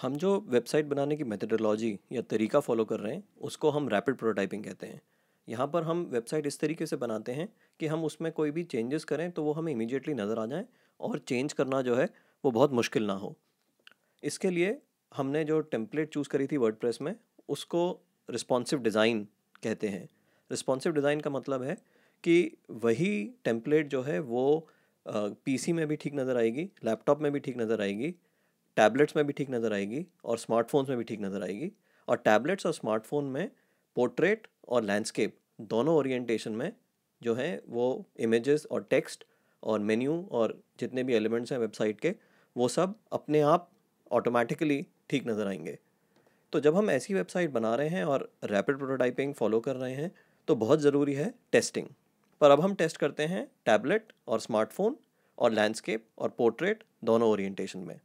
हम जो वेबसाइट बनाने की मेथडोलॉजी या तरीका फॉलो कर रहे हैं उसको हम रैपिड प्रोटोटाइपिंग कहते हैं यहाँ पर हम वेबसाइट इस तरीके से बनाते हैं कि हम उसमें कोई भी चेंजेस करें तो वो हमें इमीडिएटली नज़र आ जाए और चेंज करना जो है वो बहुत मुश्किल ना हो इसके लिए हमने जो टेम्पलेट चूज़ करी थी वर्ड में उसको रिस्पॉन्सिव डिज़ाइन कहते हैं रिस्पॉन्सिव डिज़ाइन का मतलब है कि वही टेम्पलेट जो है वो पीसी में भी ठीक नज़र आएगी लैपटॉप में भी ठीक नज़र आएगी टैबलेट्स में भी ठीक नज़र आएगी और स्मार्टफोन्स में भी ठीक नज़र आएगी और टैबलेट्स और स्मार्टफोन में पोर्ट्रेट और लैंडस्केप दोनों ओरिएंटेशन में जो है वो इमेजेस और टेक्स्ट और मेन्यू और जितने भी एलिमेंट्स हैं वेबसाइट के वो सब अपने आप ऑटोमेटिकली ठीक नज़र आएंगे तो जब हम ऐसी वेबसाइट बना रहे हैं और रैपिड प्रोटोटाइपिंग फॉलो कर रहे हैं तो बहुत ज़रूरी है टेस्टिंग पर अब हम टेस्ट करते हैं टैबलेट और स्मार्टफोन और लैंडस्केप और पोर्ट्रेट दोनों ओरिएंटेशन में